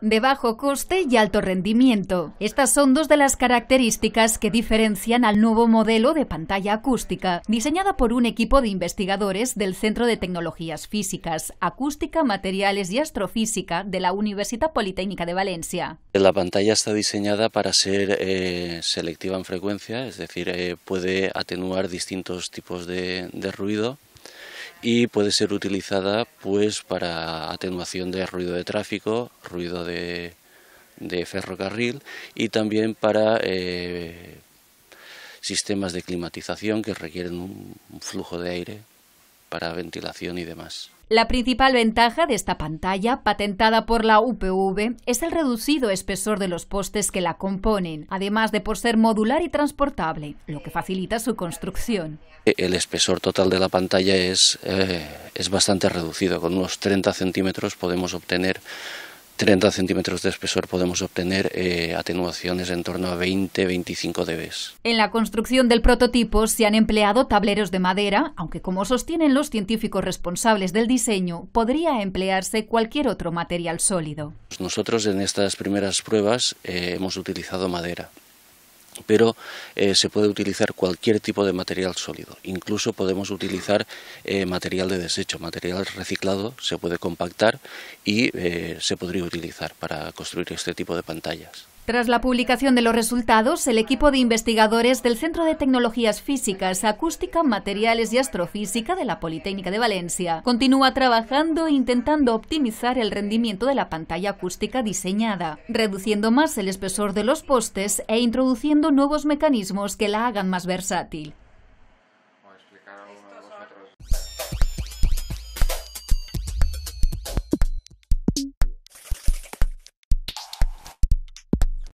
de bajo coste y alto rendimiento. Estas son dos de las características que diferencian al nuevo modelo de pantalla acústica, diseñada por un equipo de investigadores del Centro de Tecnologías Físicas, Acústica, Materiales y Astrofísica de la Universidad Politécnica de Valencia. La pantalla está diseñada para ser eh, selectiva en frecuencia, es decir, eh, puede atenuar distintos tipos de ruido y puede ser utilizada pues para atenuación de ruido de tráfico, ruido de, ferrocarril y también para eh, sistemas de climatización que requieren un flujo de aire para ventilación y demás. La principal ventaja de esta pantalla, patentada por la UPV, es el reducido espesor de los postes que la componen, además de por ser modular y transportable, lo que facilita su construcción. Eh, el espesor total de la pantalla es, eh, es bastante reducido, con unos 30 centímetros podemos obtener 30 centímetros de espesor podemos obtener eh, atenuaciones en torno a 20-25 dB. En la construcción del prototipo se han empleado tableros de madera, aunque como sostienen los científicos responsables del diseño, podría emplearse cualquier otro material sólido. Nosotros en estas primeras pruebas eh, hemos utilizado madera pero eh, se puede utilizar cualquier tipo de material sólido. Incluso podemos utilizar eh, material de desecho, material reciclado, se puede compactar y eh, se podría utilizar para construir este tipo de pantallas. Tras la publicación de los resultados, el equipo de investigadores del Centro de Tecnologías Físicas, Acústica, Materiales y Astrofísica de la Politécnica de Valencia continúa trabajando e intentando optimizar el rendimiento de la pantalla acústica diseñada, reduciendo más el espesor de los postes e introduciendo nuevos mecanismos que la hagan más versátil.